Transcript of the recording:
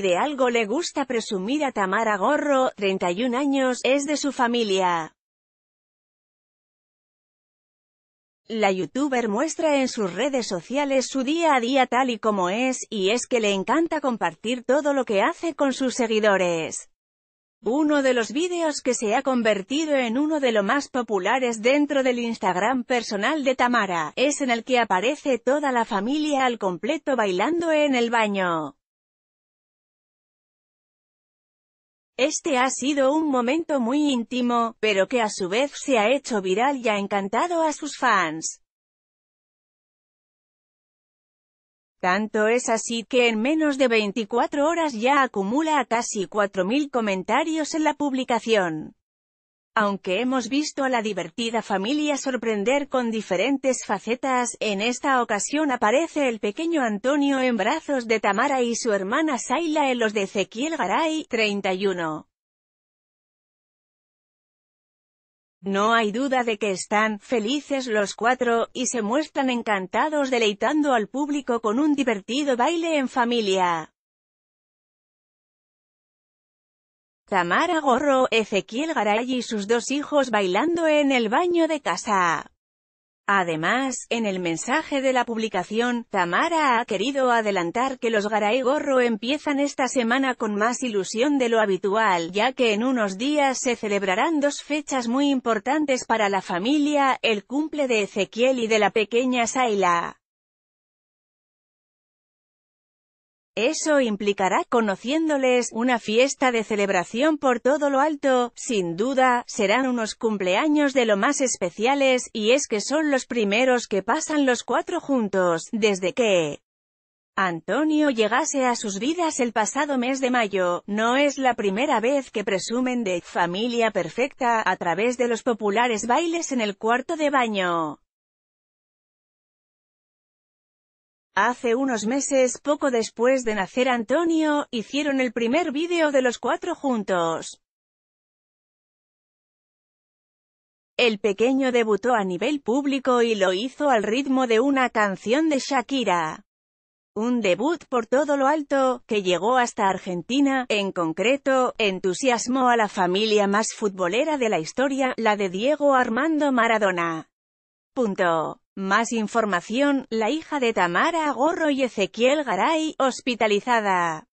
de algo le gusta presumir a Tamara Gorro, 31 años, es de su familia. La youtuber muestra en sus redes sociales su día a día tal y como es, y es que le encanta compartir todo lo que hace con sus seguidores. Uno de los vídeos que se ha convertido en uno de los más populares dentro del Instagram personal de Tamara, es en el que aparece toda la familia al completo bailando en el baño. Este ha sido un momento muy íntimo, pero que a su vez se ha hecho viral y ha encantado a sus fans. Tanto es así que en menos de 24 horas ya acumula a casi 4.000 comentarios en la publicación. Aunque hemos visto a la divertida familia sorprender con diferentes facetas, en esta ocasión aparece el pequeño Antonio en brazos de Tamara y su hermana Saila en los de Ezequiel Garay, 31. No hay duda de que están felices los cuatro, y se muestran encantados deleitando al público con un divertido baile en familia. Tamara Gorro, Ezequiel Garay y sus dos hijos bailando en el baño de casa. Además, en el mensaje de la publicación, Tamara ha querido adelantar que los Garay Gorro empiezan esta semana con más ilusión de lo habitual, ya que en unos días se celebrarán dos fechas muy importantes para la familia, el cumple de Ezequiel y de la pequeña Saila. Eso implicará conociéndoles una fiesta de celebración por todo lo alto, sin duda, serán unos cumpleaños de lo más especiales, y es que son los primeros que pasan los cuatro juntos, desde que Antonio llegase a sus vidas el pasado mes de mayo, no es la primera vez que presumen de «familia perfecta» a través de los populares bailes en el cuarto de baño. Hace unos meses, poco después de nacer Antonio, hicieron el primer vídeo de los cuatro juntos. El pequeño debutó a nivel público y lo hizo al ritmo de una canción de Shakira. Un debut por todo lo alto, que llegó hasta Argentina, en concreto, entusiasmó a la familia más futbolera de la historia, la de Diego Armando Maradona. Punto. Más información, la hija de Tamara Gorro y Ezequiel Garay, hospitalizada.